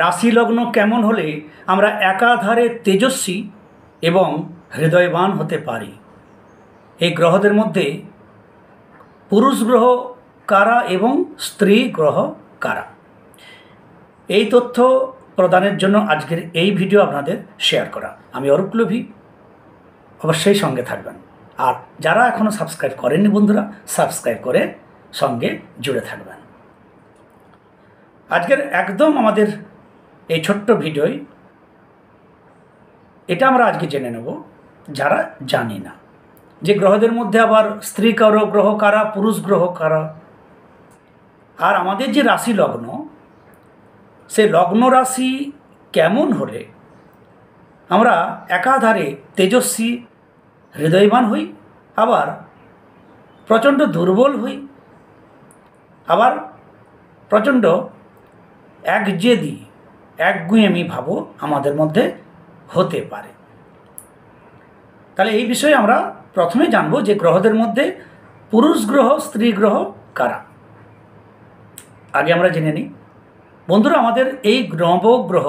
রাশি লগ্ন কেমন হলে আমরা একাধারে তেজস্বী এবং হৃদয়বান হতে পারি এই গ্রহদের মধ্যে পুরুষ গ্রহ কারা এবং স্ত্রী গ্রহ কারা এই তথ্য প্রদানের জন্য আজকের এই ভিডিও আপনাদের শেয়ার করা আমি অরূপ লোভী অবশ্যই সঙ্গে থাকবেন আর যারা এখনও সাবস্ক্রাইব করেননি বন্ধুরা সাবস্ক্রাইব করে সঙ্গে জুড়ে থাকবেন আজকের একদম আমাদের এই ছোট্ট ভিডিওয় এটা আমরা আজকে জেনে নেব যারা জানি না যে গ্রহদের মধ্যে আবার স্ত্রী কারো গ্রহ কারা পুরুষ গ্রহ কারা আর আমাদের যে রাশি লগ্ন সে লগ্ন রাশি কেমন হলে আমরা একাধারে তেজস্বী হৃদয়বান হই আবার প্রচণ্ড দুর্বল হই আবার প্রচণ্ড একজেদি একগুঁয়েমি ভাবও আমাদের মধ্যে হতে পারে তাহলে এই বিষয়ে আমরা প্রথমে জানব যে গ্রহদের মধ্যে পুরুষ গ্রহ স্ত্রী গ্রহ কারা আগে আমরা জেনে নিই বন্ধুরা আমাদের এই নবগ্রহ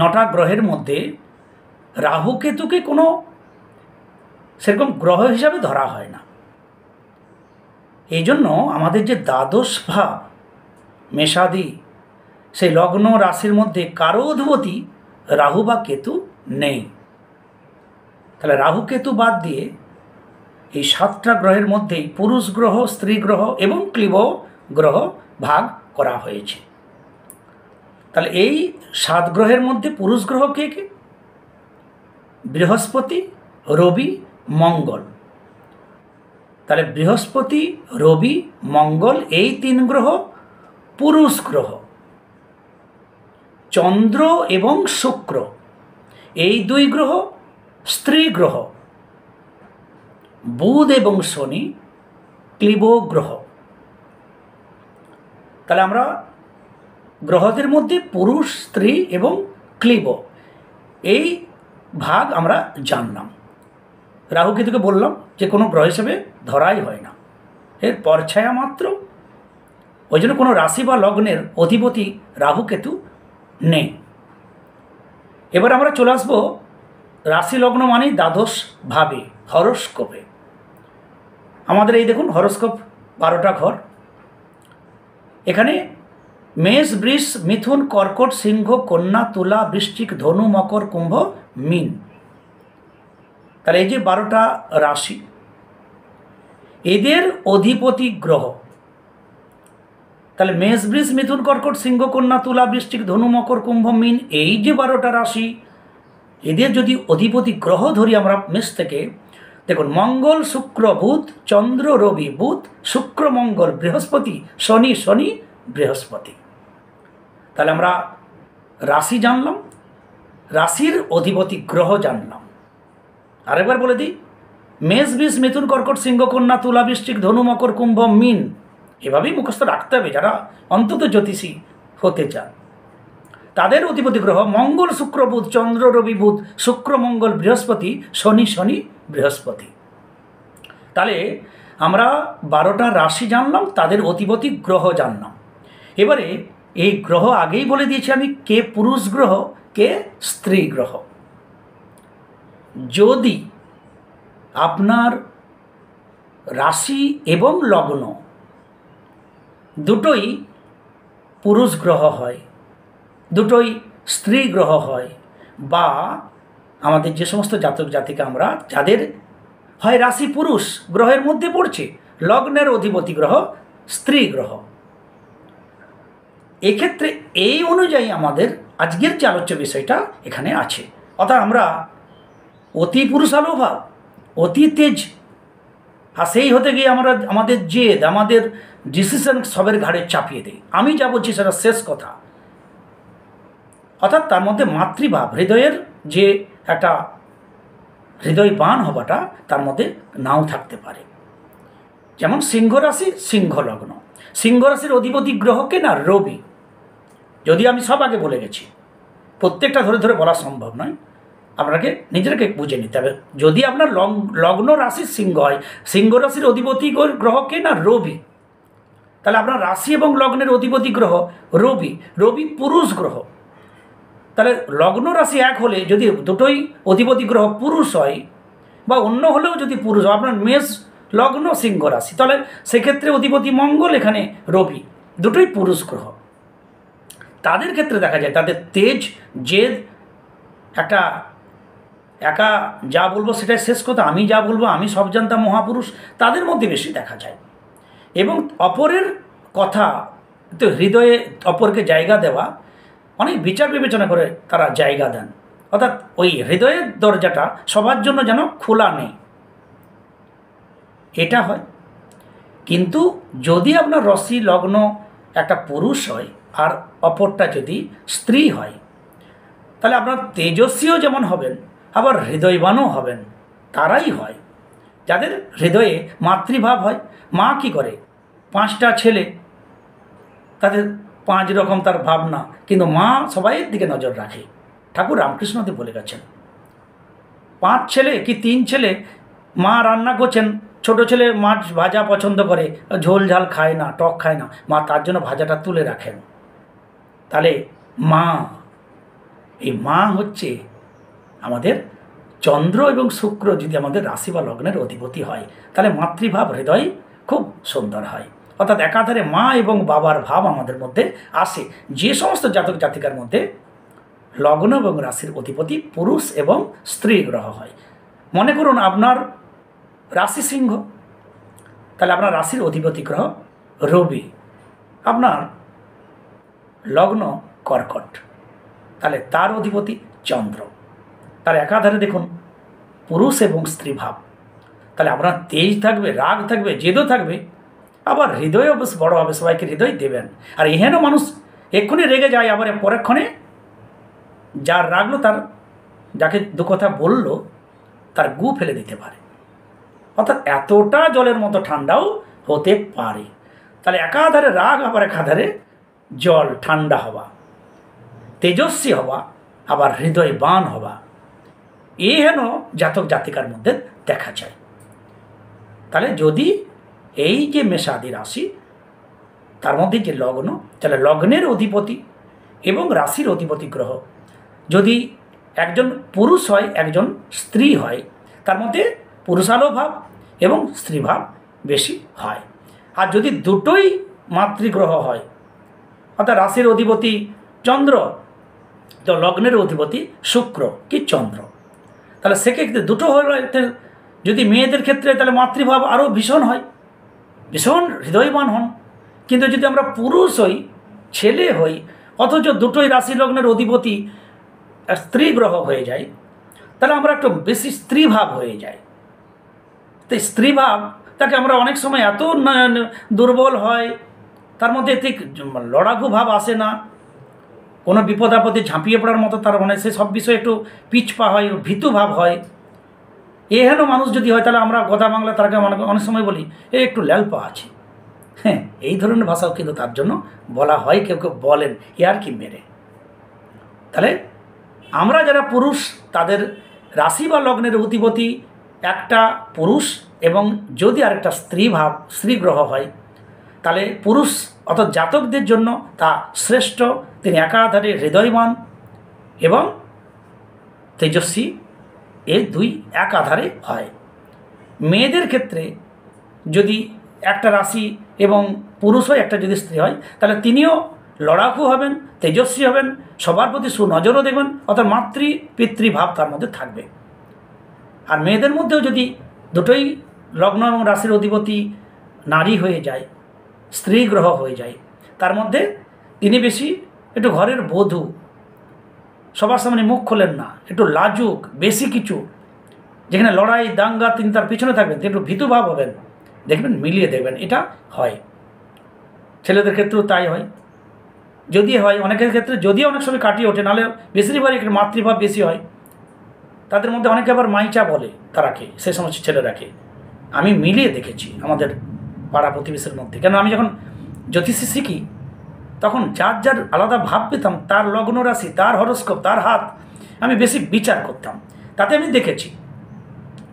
নটা গ্রহের মধ্যে রাহুকেতুকে কোনো সেরকম গ্রহ হিসাবে ধরা হয় না এই জন্য আমাদের যে দ্বাদশ ভাব মেষাদি সেই লগ্ন রাশির মধ্যে কারো অধিপতি রাহু বা কেতু নেই তাহলে রাহু কেতু বাদ দিয়ে এই সাতটা গ্রহের মধ্যেই পুরুষ গ্রহ স্ত্রী গ্রহ এবং ক্লিব গ্রহ ভাগ করা হয়েছে তাহলে এই সাত গ্রহের মধ্যে পুরুষ গ্রহ কে কে বৃহস্পতি রবি মঙ্গল তাহলে বৃহস্পতি রবি মঙ্গল এই তিন গ্রহ পুরুষ গ্রহ চন্দ্র এবং শুক্র এই দুই গ্রহ স্ত্রী গ্রহ বুধ এবং শনি ক্লিব গ্রহ তাহলে আমরা গ্রহদের মধ্যে পুরুষ স্ত্রী এবং ক্লিব এই ভাগ আমরা জানলাম রাহু কেতুকে বললাম যে কোনো গ্রহ হিসেবে ধরাই হয় না এর পরছায়া মাত্র ওই জন্য কোনো রাশি বা লগ্নের অধিপতি রাহু কেতু নেই এবার আমরা চলে আসবো রাশি লগ্ন মানেই দ্বাদশ ভাবে হরস্কোপে আমাদের এই দেখুন হরস্কোপ বারোটা ঘর এখানে মেষ বৃষ মিথুন কর্কট সিংহ কন্যা তুলা বৃশ্চিক ধনু মকর কুম্ভ মিন তাহলে এই যে বারোটা রাশি এদের অধিপতি গ্রহ তাহলে মেষ বৃষ মিথুন কর্কট সিংহ কন্যা তুলা বৃষ্টিক ধনু মকর কুম্ভ মিন এই যে বারোটা রাশি এদের যদি অধিপতি গ্রহ ধরি আমরা মেষ থেকে দেখুন মঙ্গল শুক্র বুধ চন্দ্র রবি বুধ শুক্র মঙ্গল বৃহস্পতি শনি শনি বৃহস্পতি তাহলে আমরা রাশি জানলাম রাশির অধিপতি গ্রহ জানলাম আরেকবার বলে দিই মেষ বিষ মিথুন কর্কট সিংহ কন্যা তুলা বৃষ্টিক ধনু মকর কুম্ভ মিন এভাবেই মুখস্থ রাখতে হবে যারা অন্তত জ্যোতিষী হতে চান তাদের অধিপতি গ্রহ মঙ্গল শুক্র বুধ চন্দ্র রবি বুধ শুক্র মঙ্গল বৃহস্পতি শনি শনি বৃহস্পতি তাহলে আমরা বারোটা রাশি জানলাম তাদের অতিপতি গ্রহ জানলাম এবারে এই গ্রহ আগেই বলে দিয়েছি আমি কে পুরুষ গ্রহ কে স্ত্রী গ্রহ যদি আপনার রাশি এবং লগ্ন দুটোই পুরুষ গ্রহ হয় দুটোই স্ত্রী গ্রহ হয় বা আমাদের যে সমস্ত জাতক জাতিকা আমরা যাদের হয় রাশি পুরুষ গ্রহের মধ্যে পড়ছে লগ্নের অধিপতি গ্রহ স্ত্রী গ্রহ এক্ষেত্রে এই অনুযায়ী আমাদের আজকের যে আলোচ্য বিষয়টা এখানে আছে অর্থাৎ আমরা অতি পুরুষালোভাব অতি তেজ আর সেই হতে গিয়ে আমরা আমাদের জেদ আমাদের ডিসিশন সবের ঘাড়ে চাপিয়ে দেয় আমি যা বলছি সেটা শেষ কথা অর্থাৎ তার মধ্যে মাতৃভাব হৃদয়ের যে একটা হৃদয় বান হওয়াটা তার মধ্যে নাও থাকতে পারে যেমন সিংহ রাশি সিংহ লগ্ন সিংহ রাশির অধিপতি গ্রহকে না রবি যদি আমি সব আগে বলে গেছি প্রত্যেকটা ধরে ধরে বলা সম্ভব নয় আপনাকে নিজেকে বুঝে নিতে হবে যদি আপনার লগ্ন রাশি সিংহ হয় সিংহ রাশির অধিপতি গ্রহকে না রবি তাহলে আপনার রাশি এবং লগ্নের অধিপতি গ্রহ রবি রবি পুরুষ গ্রহ তাহলে লগ্ন রাশি এক হলে যদি দুটোই অধিপতি গ্রহ পুরুষ হয় বা অন্য হলেও যদি পুরুষ হয় আপনার মেষ লগ্ন সিংহ রাশি তাহলে সেক্ষেত্রে অধিপতি মঙ্গল এখানে রবি দুটোই পুরুষ গ্রহ তাদের ক্ষেত্রে দেখা যায় তাদের তেজ জেদ একটা একা যা বলবো সেটাই শেষ কথা আমি যা বলবো আমি সব জানতাম মহাপুরুষ তাদের মধ্যে বেশি দেখা যায় এবং অপরের কথা তো হৃদয়ে অপরকে জায়গা দেওয়া অনেক বিচার বিবেচনা করে তারা জায়গা দেন অর্থাৎ ওই হৃদয়ের দরজাটা সবার জন্য যেন খোলা নেই এটা হয় কিন্তু যদি আপনার রসি লগ্ন একটা পুরুষ হয় আর অপরটা যদি স্ত্রী হয় তাহলে আপনার তেজস্বীও যেমন হবেন আবার হৃদয়বানও হবেন তারাই হয় যাদের হৃদয়ে মাতৃভাব হয় মা কি করে পাঁচটা ছেলে তাদের পাঁচ রকম তার ভাবনা কিন্তু মা সবাইয়ের দিকে নজর রাখে ঠাকুর রামকৃষ্ণদেব বলে গেছেন পাঁচ ছেলে কি তিন ছেলে মা রান্না করছেন ছোট ছেলে মাছ ভাজা পছন্দ করে ঝোল ঝাল খায় না টক খায় না মা তার জন্য ভাজাটা তুলে রাখেন তাহলে মা এই মা হচ্ছে আমাদের চন্দ্র এবং শুক্র যদি আমাদের রাশি বা লগ্নের অধিপতি হয় তাহলে মাতৃভাব হৃদয় খুব সুন্দর হয় অর্থাৎ একাধারে মা এবং বাবার ভাব আমাদের মধ্যে আসে যে সমস্ত জাতক জাতিকার মধ্যে লগ্ন এবং রাশির অধিপতি পুরুষ এবং স্ত্রী গ্রহ হয় মনে করুন আপনার রাশি সিংহ তাহলে আপনার রাশির অধিপতি গ্রহ রবি আপনার লগ্ন কর্কট তাহলে তার অধিপতি চন্দ্র তার একাধারে দেখুন পুরুষ এবং স্ত্রী ভাব তাহলে আপনার তেজ থাকবে রাগ থাকবে জেদও থাকবে আবার হৃদয়ও বেশ বড় হবে সবাইকে হৃদয় দেবেন আর এহেন মানুষ এক্ষুনি রেগে যায় আবার পরেক্ষণে যার রাগলো তার যাকে দু কথা বলল তার গু ফেলে দিতে পারে অর্থাৎ এতটা জলের মতো ঠান্ডাও হতে পারে তাহলে একাধারে রাগ আবার একাধারে জল ঠান্ডা হওয়া তেজস্বী হওয়া আবার হৃদয় বান হওয়া এ হেন জাতক জাতিকার মধ্যে দেখা যায় তাহলে যদি এই যে মেষাদি রাশি তার মধ্যে যে লগ্ন তাহলে লগ্নের অধিপতি এবং রাশির অধিপতি গ্রহ যদি একজন পুরুষ হয় একজন স্ত্রী হয় তার মধ্যে পুরুষালো ভাব এবং স্ত্রীভাব বেশি হয় আর যদি দুটোই মাতৃগ্রহ হয় অর্থাৎ রাশির অধিপতি চন্দ্র তো লগ্নের অধিপতি শুক্র কি চন্দ্র তাহলে সেক্ষেত্রে দুটো হলে যদি মেয়েদের ক্ষেত্রে তাহলে মাতৃভাব আরও ভীষণ হয় ভীষণ হৃদয়বান হন কিন্তু যদি আমরা পুরুষ হই ছেলে হই অথচ দুটোই রাশি লগ্নের অধিপতি স্ত্রী গ্রহ হয়ে যায় তাহলে আমরা একটু বেশি স্ত্রীভাব হয়ে যায় তো স্ত্রীভাব তাকে আমরা অনেক সময় এত দুর্বল হয় তার মধ্যে ঠিক লড়াকু ভাব আসে না কোনো বিপদ আপদে ঝাঁপিয়ে পড়ার মতো তার মনে সে সব বিষয়ে একটু পিছপা হয় ভীতু ভাব হয় এ হেন মানুষ যদি হয় তাহলে আমরা গোদা বাংলা তারকে মানে অনেক সময় বলি এ একটু ল্যালপা আছে হ্যাঁ এই ধরনের ভাষাও কিন্তু তার জন্য বলা হয় কেউ কেউ বলেন এ আর কি মেরে তাহলে আমরা যারা পুরুষ তাদের রাশি বা লগ্নের অতিপতি একটা পুরুষ এবং যদি আরেকটা স্ত্রী ভাব স্ত্রী গ্রহ হয় তাহলে পুরুষ অর্থাৎ জাতকদের জন্য তা শ্রেষ্ঠ তিনি একাধারে হৃদয়বান এবং তেজস্বী এর দুই এক আধারে হয় মেয়েদের ক্ষেত্রে যদি একটা রাশি এবং পুরুষ হয় একটা যদি স্ত্রী হয় তাহলে তিনিও লড়াকু হবেন তেজস্বী হবেন সবার প্রতি সুনজরও দেবেন অর্থাৎ মাতৃ পিতৃভাব তার মধ্যে থাকবে আর মেয়েদের মধ্যেও যদি দুটোই লগ্ন এবং রাশির অধিপতি নারী হয়ে যায় স্ত্রী গ্রহ হয়ে যায় তার মধ্যে তিনি বেশি একটু ঘরের বধূ সবার সামনে মুখ খোলেন না একটু লাজুক বেশি কিছু যেখানে লড়াই দাঙ্গা তিনি তার পিছনে থাকবেন একটু ভীতুভাব হবেন দেখবেন মিলিয়ে দেখবেন এটা হয় ছেলেদের ক্ষেত্রেও তাই হয় যদি হয় অনেকের ক্ষেত্রে যদিও অনেক সময় কাটিয়ে ওঠে নাহলে বেশিরভাগই একটা মাতৃভাব বেশি হয় তাদের মধ্যে অনেকে আবার মাইচা বলে তারাকে সে সমস্ত ছেলেরাকে আমি মিলিয়ে দেখেছি আমাদের পাড়া প্রতিবেশের মধ্যে কেন আমি যখন জ্যোতিষী শিখি তখন যার যার আলাদা ভাব পেতাম তার লগ্ন রাশি তার হরস্কোপ তার হাত আমি বেশি বিচার করতাম তাতে আমি দেখেছি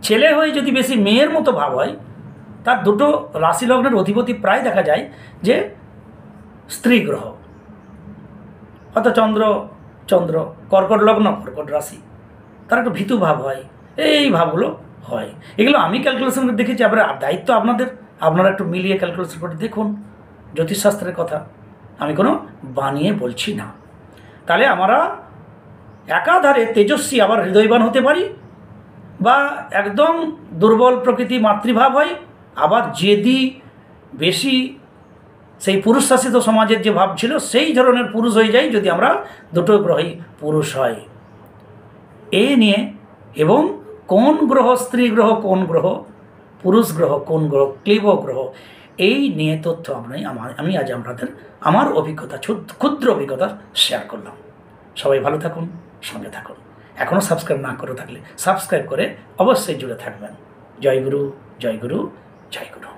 ছেলে হয়ে যদি বেশি মেয়ের মতো ভাব হয় তার দুটো রাশি লগ্নের অধিপতি প্রায় দেখা যায় যে স্ত্রী গ্রহ হয়তো চন্দ্র চন্দ্র কর্কট লগ্ন কর্কট রাশি তার একটা ভীতু ভাব হয় এই ভাবগুলো হয় এগুলো আমি ক্যালকুলেশন করে দেখেছি আবার দায়িত্ব আপনাদের আপনারা একটু মিলিয়ে ক্যালকুলেশন করে দেখুন জ্যোতিষশাস্ত্রের কথা আমি কোনো বানিয়ে বলছি না তাহলে আমরা একাধারে তেজস্বী আবার হৃদয়বান হতে পারি বা একদম দুর্বল প্রকৃতি মাতৃভাব হয় আবার যেদি বেশি সেই পুরুষ শাসিত সমাজের যে ভাব ছিল সেই ধরনের পুরুষ হয়ে যাই যদি আমরা দুটো গ্রহই পুরুষ হয় এ নিয়ে এবং কোন গ্রহ স্ত্রী গ্রহ কোন গ্রহ পুরুষ গ্রহ কোন গ্রহ ক্লিব গ্রহ এই নিয়ে তথ্য আমরা আমার আমি আজ আপনাদের আমার অভিজ্ঞতা ক্ষুদ্র অভিজ্ঞতা শেয়ার করলাম সবাই ভালো থাকুন সঙ্গে থাকুন এখনও সাবস্ক্রাইব না করে থাকলে সাবস্ক্রাইব করে অবশ্যই জুড়ে থাকবেন জয় গুরু জয় গুরু জয় গুরু